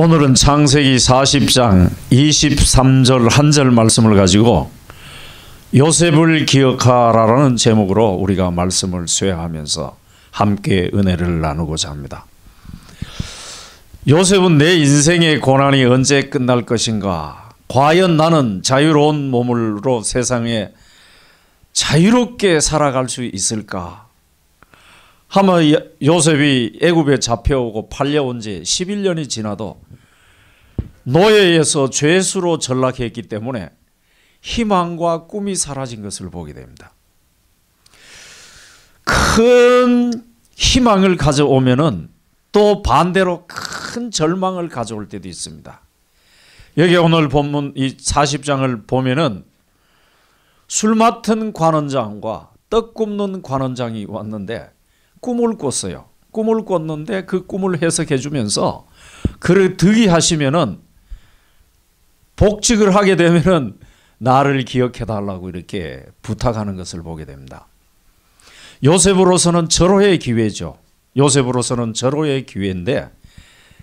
오늘은 창세기 40장 23절 한절 말씀을 가지고 요셉을 기억하라라는 제목으로 우리가 말씀을 쇠하면서 함께 은혜를 나누고자 합니다. 요셉은 내 인생의 고난이 언제 끝날 것인가? 과연 나는 자유로운 몸으로 세상에 자유롭게 살아갈 수 있을까? 하마 요셉이 애굽에 잡혀오고 팔려온 지 11년이 지나도 노예에서 죄수로 전락했기 때문에 희망과 꿈이 사라진 것을 보게 됩니다. 큰 희망을 가져오면은 또 반대로 큰 절망을 가져올 때도 있습니다. 여기 오늘 본문 이 40장을 보면은 술 맡은 관원장과 떡 굽는 관원장이 왔는데 꿈을 꿨어요. 꿈을 꿨는데 그 꿈을 해석해 주면서 그를 득이 하시면은 복직을 하게 되면은 나를 기억해 달라고 이렇게 부탁하는 것을 보게 됩니다. 요셉으로서는 절호의 기회죠. 요셉으로서는 절호의 기회인데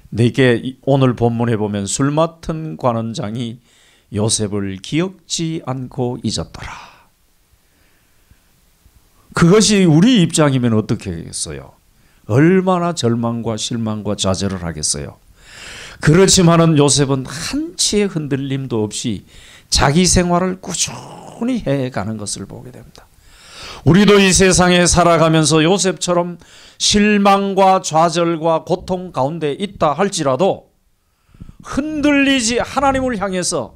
내게 오늘 본문에 보면 술 맡은 관원장이 요셉을 기억지 않고 잊었더라. 그것이 우리 입장이면 어떻게 하겠어요? 얼마나 절망과 실망과 좌절을 하겠어요? 그렇지만은 요셉은 한치의 흔들림도 없이 자기 생활을 꾸준히 해가는 것을 보게 됩니다. 우리도 이 세상에 살아가면서 요셉처럼 실망과 좌절과 고통 가운데 있다 할지라도 흔들리지 하나님을 향해서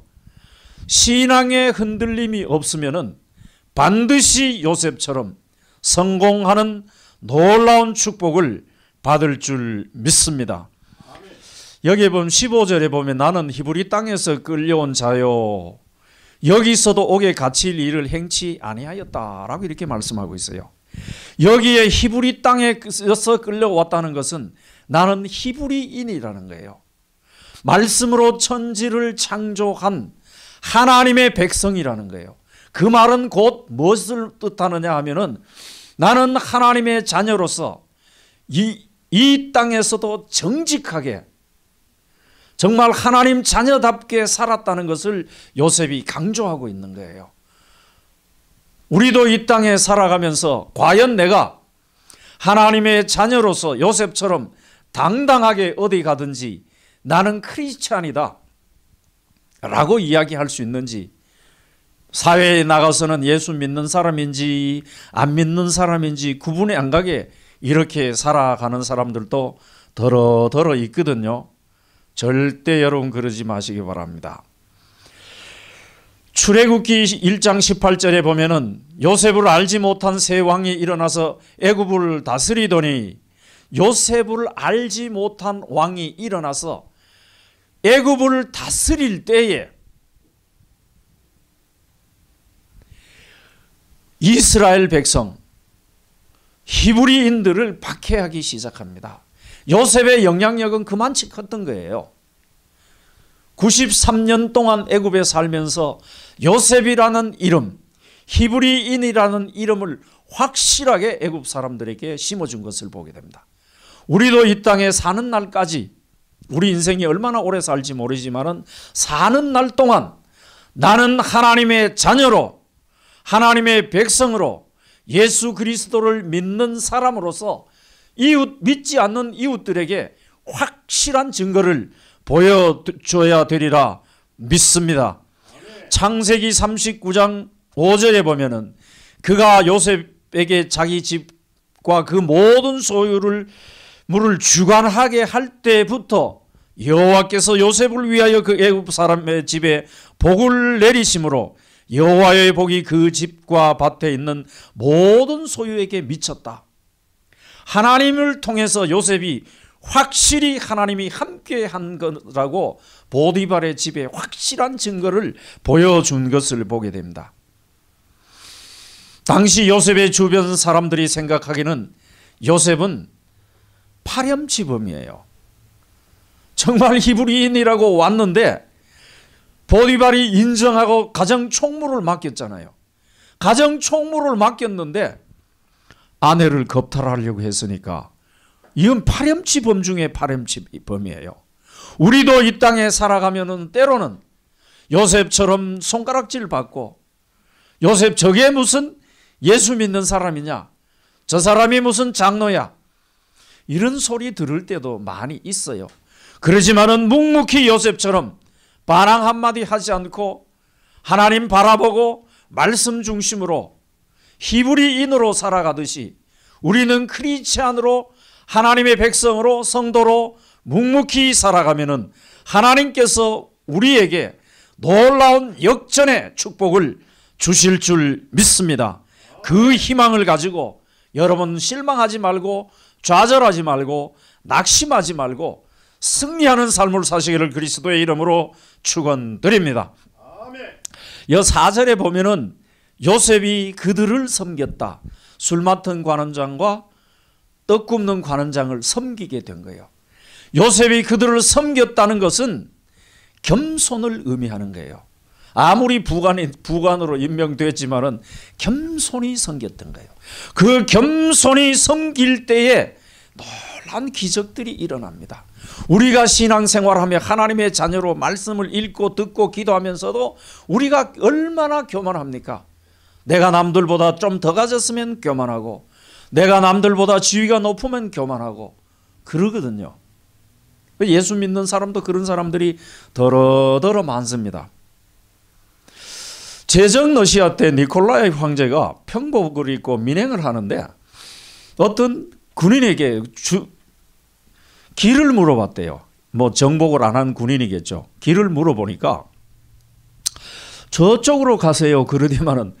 신앙의 흔들림이 없으면은 반드시 요셉처럼 성공하는 놀라운 축복을 받을 줄 믿습니다. 여기 보면 15절에 보면 나는 히브리 땅에서 끌려온 자요. 여기서도 옥에 갇힐 일을 행치 아니하였다라고 이렇게 말씀하고 있어요. 여기에 히브리 땅에서 끌려왔다는 것은 나는 히브리인이라는 거예요. 말씀으로 천지를 창조한 하나님의 백성이라는 거예요. 그 말은 곧 무엇을 뜻하느냐 하면은 나는 하나님의 자녀로서 이, 이 땅에서도 정직하게 정말 하나님 자녀답게 살았다는 것을 요셉이 강조하고 있는 거예요. 우리도 이 땅에 살아가면서 과연 내가 하나님의 자녀로서 요셉처럼 당당하게 어디 가든지 나는 크리스찬이다 라고 이야기할 수 있는지 사회에 나가서는 예수 믿는 사람인지 안 믿는 사람인지 구분이 안 가게 이렇게 살아가는 사람들도 더러더러 있거든요. 절대 여러분 그러지 마시기 바랍니다. 출애굽기 1장 18절에 보면은 요셉을 알지 못한 세 왕이 일어나서 애굽을 다스리더니 요셉을 알지 못한 왕이 일어나서 애굽을 다스릴 때에 이스라엘 백성 히브리인들을 박해하기 시작합니다. 요셉의 영향력은 그만치 컸던 거예요. 93년 동안 애굽에 살면서 요셉이라는 이름, 히브리인이라는 이름을 확실하게 애굽 사람들에게 심어준 것을 보게 됩니다. 우리도 이 땅에 사는 날까지 우리 인생이 얼마나 오래 살지 모르지만은 사는 날 동안 나는 하나님의 자녀로 하나님의 백성으로 예수 그리스도를 믿는 사람으로서 이웃 믿지 않는 이웃들에게 확실한 증거를 보여줘야 되리라 믿습니다. 창세기 39장 5절에 보면은 그가 요셉에게 자기 집과 그 모든 소유를 물을 주관하게 할 때부터 여호와께서 요셉을 위하여 그 애굽 사람의 집에 복을 내리심으로 여호와의 복이 그 집과 밭에 있는 모든 소유에게 미쳤다. 하나님을 통해서 요셉이 확실히 하나님이 함께 한 거라고 보디발의 집에 확실한 증거를 보여준 것을 보게 됩니다. 당시 요셉의 주변 사람들이 생각하기는 요셉은 파렴치범이에요. 정말 히브리인이라고 왔는데 보디발이 인정하고 가정 총무를 맡겼잖아요. 가정 총무를 맡겼는데 아내를 겁탈하려고 했으니까 이건 파렴치범 중에 파렴치범이에요. 우리도 이 땅에 살아가면은 때로는 요셉처럼 손가락질 받고 요셉 저게 무슨 예수 믿는 사람이냐? 저 사람이 무슨 장로야? 이런 소리 들을 때도 많이 있어요. 그러지만은 묵묵히 요셉처럼 반항 한마디 하지 않고 하나님 바라보고 말씀 중심으로 히브리인으로 살아가듯이 우리는 크리스찬으로 하나님의 백성으로 성도로 묵묵히 살아가면은 하나님께서 우리에게 놀라운 역전의 축복을 주실 줄 믿습니다. 그 희망을 가지고 여러분 실망하지 말고 좌절하지 말고 낙심하지 말고 승리하는 삶을 사시기를 그리스도의 이름으로 축원드립니다. 여 4절에 보면은 요셉이 그들을 섬겼다. 술 맡은 관원장과 떡 굽는 관원장을 섬기게 된 거예요. 요셉이 그들을 섬겼다는 것은 겸손을 의미하는 거예요. 아무리 부관이, 부관으로 임명됐지만은 겸손히 섬겼던 거예요. 그 겸손히 섬길 때에 놀란 기적들이 일어납니다. 우리가 신앙생활하며 하나님의 자녀로 말씀을 읽고 듣고 기도하면서도 우리가 얼마나 교만합니까? 내가 남들보다 좀 더 가졌으면 교만하고 내가 남들보다 지위가 높으면 교만하고 그러거든요. 그 예수 믿는 사람도 그런 사람들이 더러더러 많습니다. 제정 러시아 때 니콜라이 황제가 평복을 입고 민행을 하는데 어떤 군인에게 주, 길을 물어봤대요. 뭐 정복을 안 한 군인이겠죠. 길을 물어보니까 저쪽으로 가세요. 그러더만은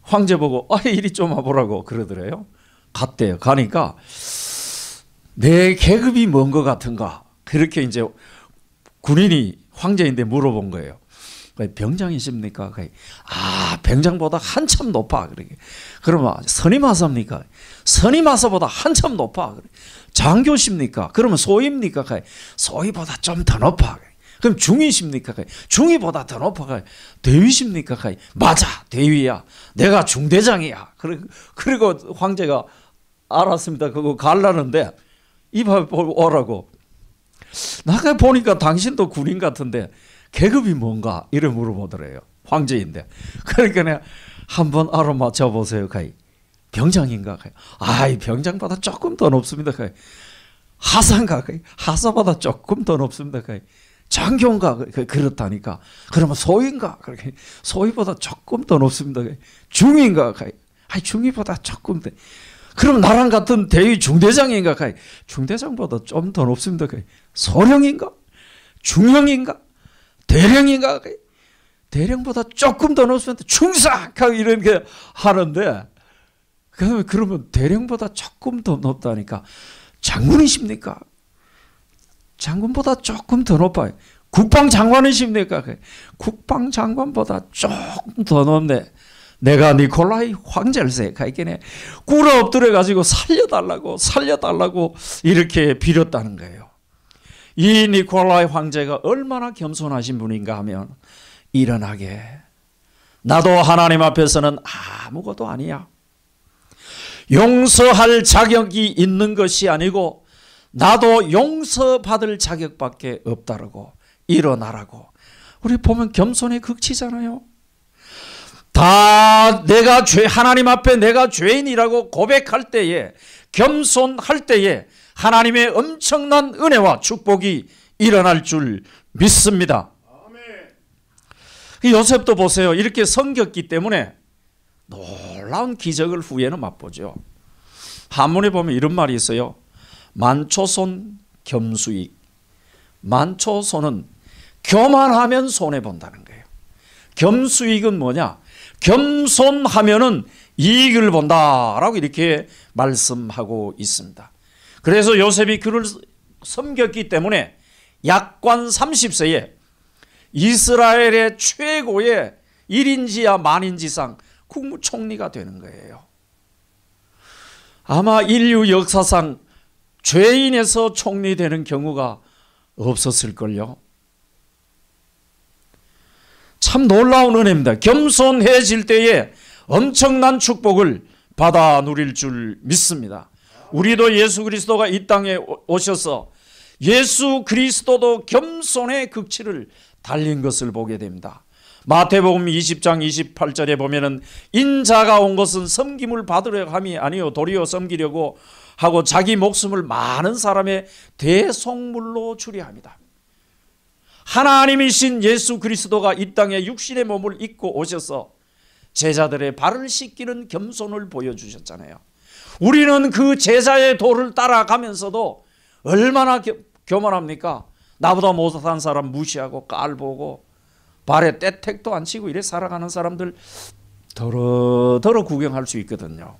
황제 보고 아 이리 좀 와보라고 그러더래요. 갔대요. 가니까 내 계급이 뭔것 같은가 그렇게 이제 군인이 황제인데 물어본 거예요. 병장이십니까? 아 병장보다 한참 높아. 그러게. 그러면 선임하사입니까? 선임하사보다 한참 높아. 장교십니까? 그러면 소입니까? 소위보다 좀 더 높아. 그럼 중위십니까? 중위보다 더 높아. 대위십니까? 맞아, 대위야. 내가 중대장이야. 그리고 황제가 알았습니다. 그거 갈라는데 입합 오라고. 나가 보니까 당신도 군인 같은데 계급이 뭔가 이래 물어보더래요. 황제인데. 그러니까 내가 한번 알아맞혀 보세요. 가이. 병장인가? 아이 병장보다 조금 더 높습니다. 하사인가? 하사보다 조금 더 높습니다. 장교인가? 그, 그렇다니까. 그러면 소인가? 그렇게 소위보다 조금 더 높습니다. 중인가? 아이 중위보다 조금 더. 그럼 나랑 같은 대위 중대장인가? 중대장보다 좀 더 높습니다. 소령인가? 중령인가? 대령인가? 대령보다 조금 더 높으면 충사! 이런 게 하는데, 그다음에 그러면 대령보다 조금 더 높다니까 장군이십니까? 장군보다 조금 더 높아요. 국방장관이십니까? 국방장관보다 조금 더 높네. 내가 니콜라이 황제를세 가이게네 꿇어 엎드려 가지고 살려달라고 살려달라고 이렇게 빌었다는 거예요. 이 니콜라이 황제가 얼마나 겸손하신 분인가 하면 일어나게 나도 하나님 앞에서는 아무것도 아니야. 용서할 자격이 있는 것이 아니고 나도 용서받을 자격밖에 없다라고 일어나라고 우리 보면 겸손의 극치잖아요. 다 내가 죄 하나님 앞에 내가 죄인이라고 고백할 때에 겸손할 때에 하나님의 엄청난 은혜와 축복이 일어날 줄 믿습니다. 그 요셉도 보세요. 이렇게 성겼기 때문에 놀라운 기적을 후에는 맛보죠. 한문에 보면 이런 말이 있어요. 만초손 겸수익. 만초손은 교만하면 손해 본다는 거예요. 겸수익은 뭐냐? 겸손하면은 이익을 본다라고 이렇게 말씀하고 있습니다. 그래서 요셉이 그를 섬겼기 때문에 약관 30세에 이스라엘의 최고의 1인지야 만인지상 국무총리가 되는 거예요. 아마 인류 역사상 죄인에서 총리 되는 경우가 없었을걸요. 참 놀라운 은혜입니다. 겸손해질 때에 엄청난 축복을 받아 누릴 줄 믿습니다. 우리도 예수 그리스도가 이 땅에 오셔서 예수 그리스도도 겸손의 극치를 달린 것을 보게 됩니다. 마태복음 20장 28절에 보면은 인자가 온 것은 섬김을 받으려 함이 아니요 도리어 섬기려고 하고 자기 목숨을 많은 사람의 대속물로 주려 합니다. 하나님이신 예수 그리스도가 이 땅에 육신의 몸을 입고 오셔서 제자들의 발을 씻기는 겸손을 보여주셨잖아요. 우리는 그 제자의 도를 따라가면서도 얼마나 겨, 교만합니까? 나보다 못한 사람 무시하고 깔보고 발에 떼택도 안 치고 이래 살아가는 사람들 더러더러 구경할 수 있거든요.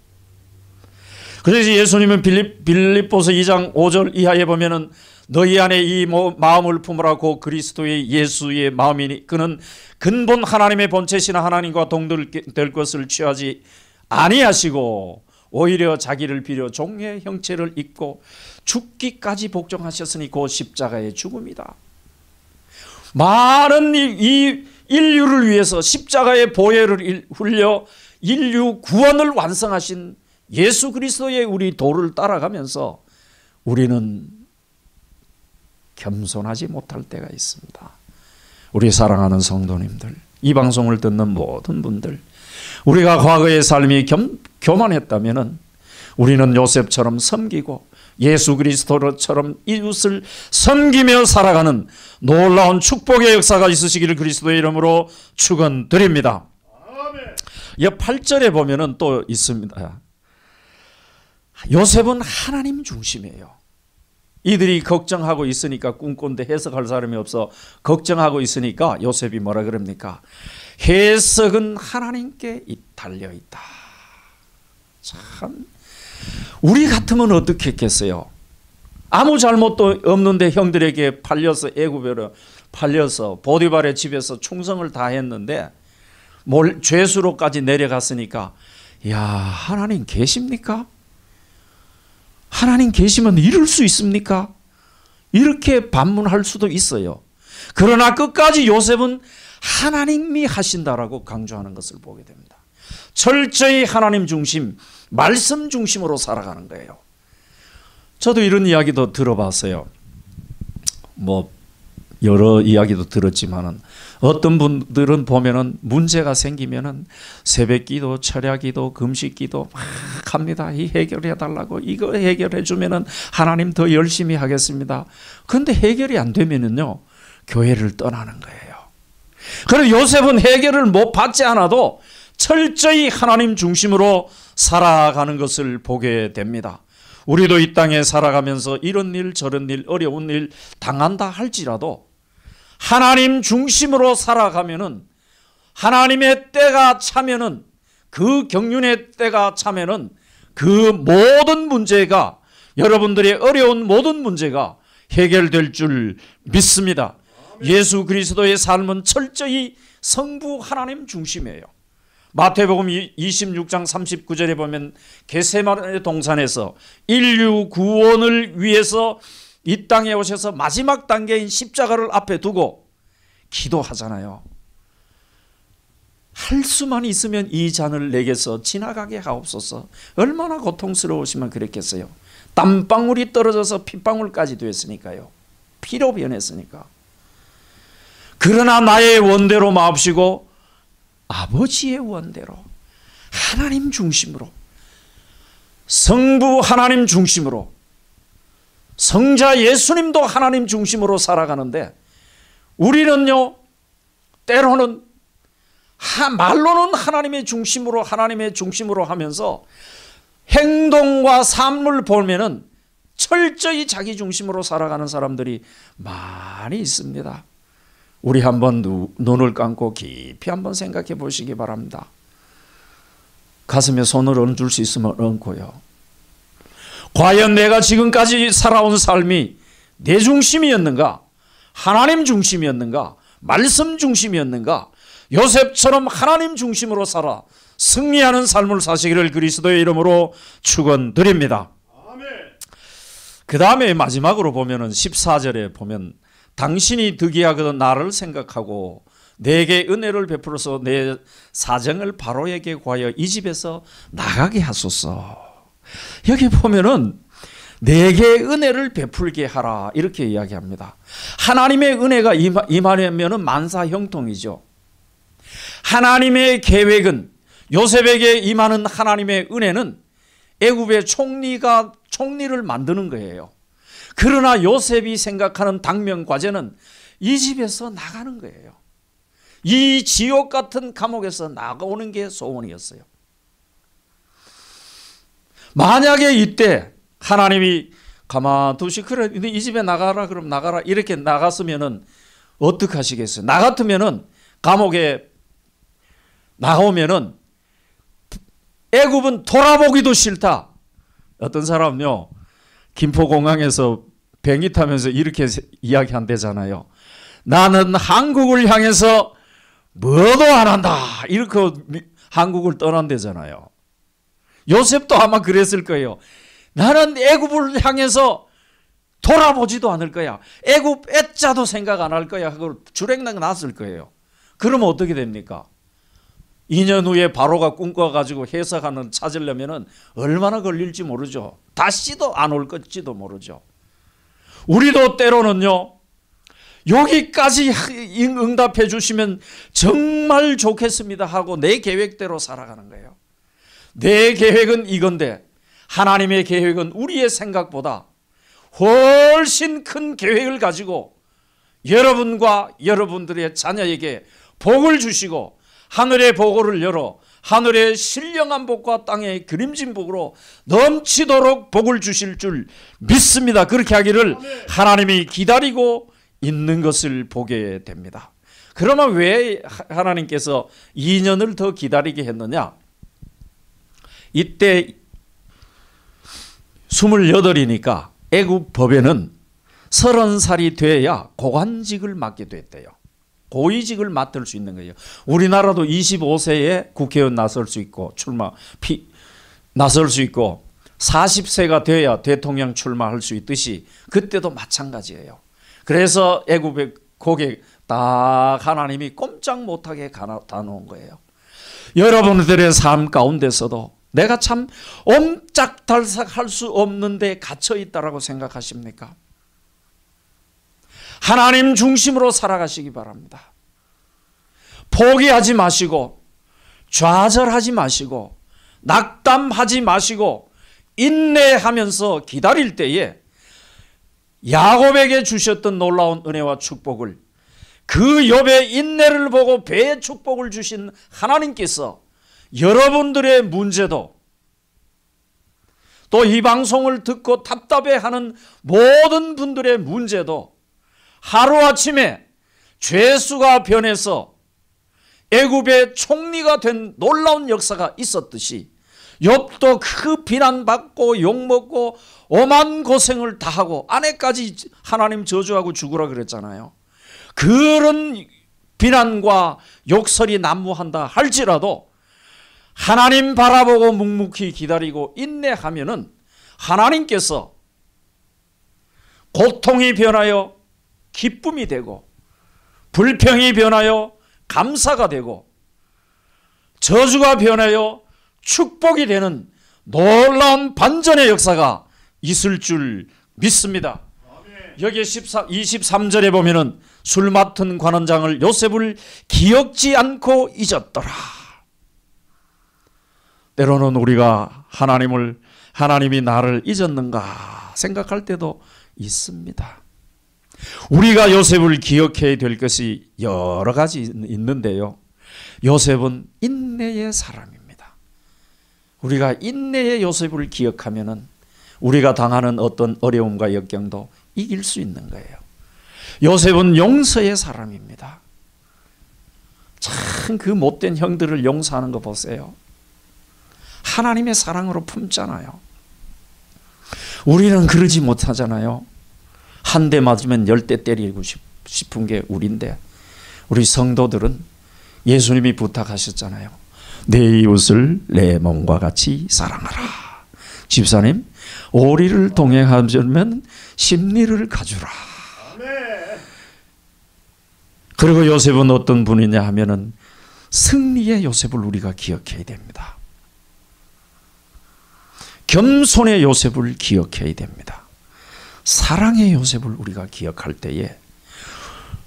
그래서 예수님은 빌립, 빌립보서 2장 5절 이하에 보면은 너희 안에 이 마음을 품으라고 그리스도의 예수의 마음이니 그는 근본 하나님의 본체시나 하나님과 동등될 것을 취하지 아니하시고 오히려 자기를 빌려 종의 형체를 입고 죽기까지 복종하셨으니 그 십자가의 죽음이다. 많은 이, 이 인류를 위해서 십자가의 보혈을 흘려 인류 구원을 완성하신 예수 그리스도의 우리 도를 따라가면서 우리는 겸손하지 못할 때가 있습니다. 우리 사랑하는 성도님들, 이 방송을 듣는 모든 분들, 우리가 과거의 삶이 겸, 교만했다면 우리는 요셉처럼 섬기고 예수 그리스도처럼 이웃을 섬기며 살아가는 놀라운 축복의 역사가 있으시기를 그리스도의 이름으로 축원드립니다. 옆 8절에 보면은 또 있습니다. 요셉은 하나님 중심이에요. 이들이 걱정하고 있으니까 꿈꾼데 해석할 사람이 없어 걱정하고 있으니까 요셉이 뭐라 그럽니까? 해석은 하나님께 달려 있다. 참 우리 같으면 어떻게 했겠어요? 아무 잘못도 없는데 형들에게 팔려서 애굽으로 팔려서 보디발의 집에서 충성을 다했는데 몰, 죄수로까지 내려갔으니까 야 하나님 계십니까? 하나님 계시면 이럴 수 있습니까? 이렇게 반문할 수도 있어요. 그러나 끝까지 요셉은 하나님이 하신다라고 강조하는 것을 보게 됩니다. 철저히 하나님 중심, 말씀 중심으로 살아가는 거예요. 저도 이런 이야기도 들어봤어요. 뭐 여러 이야기도 들었지만은 어떤 분들은 보면은 문제가 생기면은 새벽기도, 철야기도, 금식기도 막 합니다. 이 해결해 달라고 이거 해결해 주면은 하나님 더 열심히 하겠습니다. 근데 해결이 안 되면은요 교회를 떠나는 거예요. 그리 요셉은 해결을 못 받지 않아도 철저히 하나님 중심으로 살아가는 것을 보게 됩니다. 우리도 이 땅에 살아가면서 이런 일 저런 일 어려운 일 당한다 할지라도 하나님 중심으로 살아가면은 하나님의 때가 차면은 그 경륜의 때가 차면은 그 모든 문제가 여러분들의 어려운 모든 문제가 해결될 줄 믿습니다. 예수 그리스도의 삶은 철저히 성부 하나님 중심이에요. 마태복음 26장 39절에 보면 개세마의 동산에서 인류 구원을 위해서 이 땅에 오셔서 마지막 단계인 십자가를 앞에 두고 기도하잖아요. 할 수만 있으면 이 잔을 내게서 지나가게 하옵소서. 얼마나 고통스러우시면 그랬겠어요. 땀방울이 떨어져서 핏방울까지 됐으니까요. 피로 변했으니까. 그러나 나의 원대로 마옵시고 아버지의 원대로 하나님 중심으로 성부 하나님 중심으로 성자 예수님도 하나님 중심으로 살아가는데 우리는요 때로는 말로는 하나님의 중심으로 하나님의 중심으로 하면서 행동과 삶을 보면은 철저히 자기 중심으로 살아가는 사람들이 많이 있습니다. 우리 한번 누, 눈을 감고 깊이 한 번 생각해 보시기 바랍니다. 가슴에 손을 얹을 수 있으면 얹고요. 과연 내가 지금까지 살아온 삶이 내 중심이었는가? 하나님 중심이었는가? 말씀 중심이었는가? 요셉처럼 하나님 중심으로 살아 승리하는 삶을 사시기를 그리스도의 이름으로 축원드립니다. 그 다음에 마지막으로 보면은 14절에 보면 당신이 득이 하거든 나를 생각하고 내게 은혜를 베풀어서 내 사정을 바로에게 구하여 이 집에서 나가게 하소서. 여기 보면은 내게 은혜를 베풀게 하라 이렇게 이야기합니다. 하나님의 은혜가 임하려면 만사 형통이죠. 하나님의 계획은 요셉에게 임하는 하나님의 은혜는 애굽의 총리가 총리를 만드는 거예요. 그러나 요셉이 생각하는 당면 과제는 이 집에서 나가는 거예요. 이 지옥 같은 감옥에서 나가오는 게 소원이었어요. 만약에 이때 하나님이 가만두시 그래 이 집에 나가라 그럼 나가라 이렇게 나갔으면은 어떡 하시겠어요? 나 같으면은 감옥에 나오면은 애굽은 돌아보기도 싫다. 어떤 사람은요. 김포공항에서 뱅이 타면서 이렇게 이야기한대잖아요. 나는 한국을 향해서 뭐도 안 한다. 이렇게 한국을 떠난대잖아요. 요셉도 아마 그랬을 거예요. 나는 애굽을 향해서 돌아보지도 않을 거야. 애굽 애자도 생각 안 할 거야. 그걸 주랭랑 났을 거예요. 그러면 어떻게 됩니까? 2년 후에 바로가 꿈꿔가지고 해석하는 찾으려면 얼마나 걸릴지 모르죠. 다시도 안 올 것지도 모르죠. 우리도 때로는요. 여기까지 응답해 주시면 정말 좋겠습니다 하고 내 계획대로 살아가는 거예요. 내 계획은 이건데 하나님의 계획은 우리의 생각보다 훨씬 큰 계획을 가지고 여러분과 여러분들의 자녀에게 복을 주시고 하늘의 보고를 열어 하늘의 신령한 복과 땅의 그림진 복으로 넘치도록 복을 주실 줄 믿습니다. 그렇게 하기를 하나님이 기다리고 있는 것을 보게 됩니다. 그러나 왜 하나님께서 2년을 더 기다리게 했느냐? 이때 28이니까 애굽 법에는 30살이 돼야 고관직을 맡게 됐대요. 고위직을 맡을 수 있는 거예요. 우리나라도 25세에 국회의원 나설 수 있고 출마 피, 나설 수 있고 40세가 돼야 대통령 출마할 수 있듯이 그때도 마찬가지예요. 그래서 애굽의 고객 다 하나님이 꼼짝 못하게 다 놓은 거예요. 여러분들의 삶 가운데서도 내가 참 옴짝달싹할 수 없는데 갇혀 있다라고 생각하십니까? 하나님 중심으로 살아가시기 바랍니다. 포기하지 마시고 좌절하지 마시고 낙담하지 마시고 인내하면서 기다릴 때에 야곱에게 주셨던 놀라운 은혜와 축복을 그 욥의 인내를 보고 배의 축복을 주신 하나님께서 여러분들의 문제도 또 이 방송을 듣고 답답해하는 모든 분들의 문제도 하루아침에 죄수가 변해서 애굽의 총리가 된 놀라운 역사가 있었듯이 옆도그 비난받고 욕먹고 엄한 고생을 다하고 아내까지 하나님 저주하고 죽으라 그랬잖아요. 그런 비난과 욕설이 난무한다 할지라도 하나님 바라보고 묵묵히 기다리고 인내하면은 하나님께서 고통이 변하여 기쁨이 되고 불평이 변하여 감사가 되고 저주가 변하여 축복이 되는 놀라운 반전의 역사가 있을 줄 믿습니다. 여기에 14, 23절에 보면은 술 맡은 관원장을 요셉을 기억지 않고 잊었더라. 때로는 우리가 하나님을 하나님이 나를 잊었는가 생각할 때도 있습니다. 우리가 요셉을 기억해야 될 것이 여러 가지 있는데요. 요셉은 인내의 사람입니다. 우리가 인내의 요셉을 기억하면은 우리가 당하는 어떤 어려움과 역경도 이길 수 있는 거예요. 요셉은 용서의 사람입니다. 참 그 못된 형들을 용서하는 거 보세요. 하나님의 사랑으로 품잖아요. 우리는 그러지 못하잖아요. 한대 맞으면 열 대 때리고 싶은 게 우리인데 우리 성도들은 예수님이 부탁하셨잖아요. 내 이웃을 내 몸과 같이 사랑하라. 집사님, 오리를 동행하면 심리를 가주라. 그리고 요셉은 어떤 분이냐 하면은 승리의 요셉을 우리가 기억해야 됩니다. 겸손의 요셉을 기억해야 됩니다. 사랑의 요셉을 우리가 기억할 때에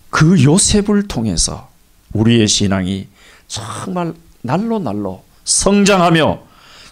그 요셉을 통해서 우리의 신앙이 정말 날로 날로 성장하며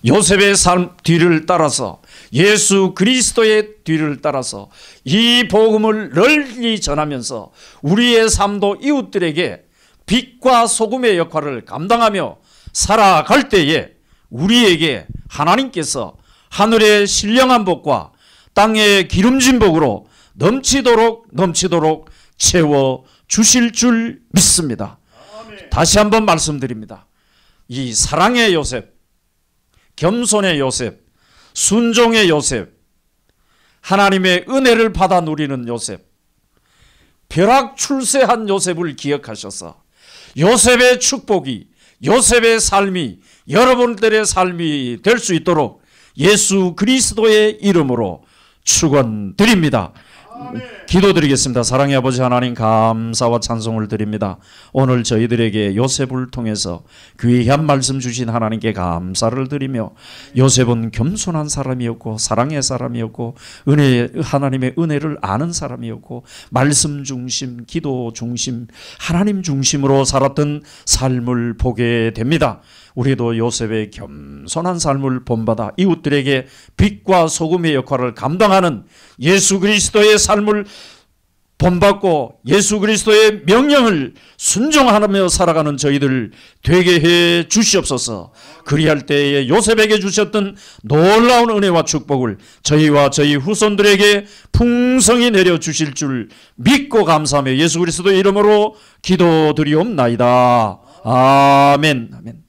요셉의 삶 뒤를 따라서 예수 그리스도의 뒤를 따라서 이 복음을 널리 전하면서 우리의 삶도 이웃들에게 빛과 소금의 역할을 감당하며 살아갈 때에 우리에게 하나님께서 하늘의 신령한 복과 땅의 기름진 복으로 넘치도록 넘치도록 채워 주실 줄 믿습니다. 다시 한번 말씀드립니다. 이 사랑의 요셉, 겸손의 요셉, 순종의 요셉, 하나님의 은혜를 받아 누리는 요셉, 벼락 출세한 요셉을 기억하셔서 요셉의 축복이 요셉의 삶이 여러분들의 삶이 될 수 있도록 예수 그리스도의 이름으로 축원드립니다. 기도드리겠습니다. 사랑의 아버지 하나님 감사와 찬송을 드립니다. 오늘 저희들에게 요셉을 통해서 귀한 말씀 주신 하나님께 감사를 드리며 요셉은 겸손한 사람이었고 사랑의 사람이었고 은혜 하나님의 은혜를 아는 사람이었고 말씀 중심, 기도 중심, 하나님 중심으로 살았던 삶을 보게 됩니다. 우리도 요셉의 겸손한 삶을 본받아 이웃들에게 빛과 소금의 역할을 감당하는 예수 그리스도의 삶을 본받고 예수 그리스도의 명령을 순종하며 살아가는 저희들 되게 해 주시옵소서 그리할 때에 요셉에게 주셨던 놀라운 은혜와 축복을 저희와 저희 후손들에게 풍성히 내려 주실 줄 믿고 감사하며 예수 그리스도의 이름으로 기도드리옵나이다. 아멘. 아멘.